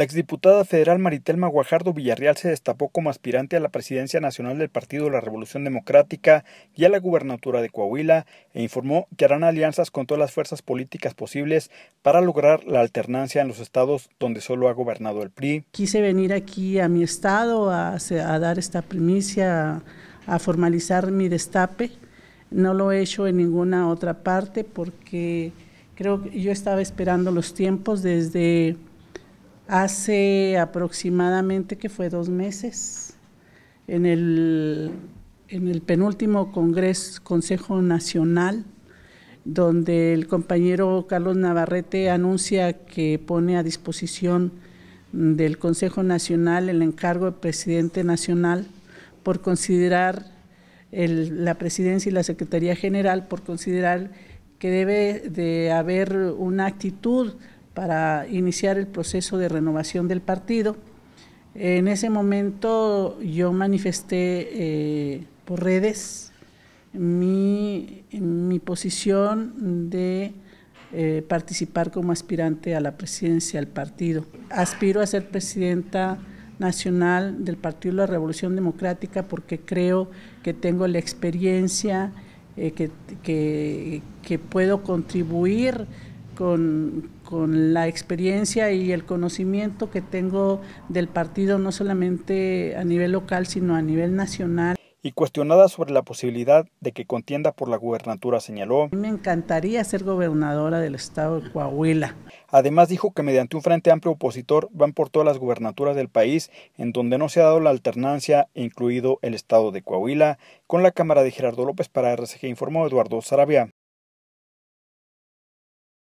La exdiputada federal Maritelma Guajardo Villarreal se destapó como aspirante a la presidencia nacional del Partido de la Revolución Democrática y a la gubernatura de Coahuila e informó que harán alianzas con todas las fuerzas políticas posibles para lograr la alternancia en los estados donde solo ha gobernado el PRI. Quise venir aquí a mi estado a, a dar esta primicia, a formalizar mi destape. No lo he hecho en ninguna otra parte porque creo que yo estaba esperando los tiempos desde hace aproximadamente que fue dos meses en el, en el penúltimo congreso, Consejo Nacional donde el compañero Carlos Navarrete anuncia que pone a disposición del Consejo Nacional el encargo de presidente nacional por considerar la presidencia y la Secretaría General por considerar que debe de haber una actitud para iniciar el proceso de renovación del partido. En ese momento yo manifesté eh, por redes mi, mi posición de eh, participar como aspirante a la presidencia del partido. Aspiro a ser presidenta nacional del Partido de la Revolución Democrática porque creo que tengo la experiencia, eh, que puedo contribuir con, la experiencia y el conocimiento que tengo del partido, no solamente a nivel local, sino a nivel nacional. Y cuestionada sobre la posibilidad de que contienda por la gubernatura, señaló. Me encantaría ser gobernadora del estado de Coahuila. Además dijo que mediante un frente amplio opositor van por todas las gubernaturas del país en donde no se ha dado la alternancia, incluido el estado de Coahuila, con la Cámara de Gerardo López para RCG, informó Eduardo Sarabia.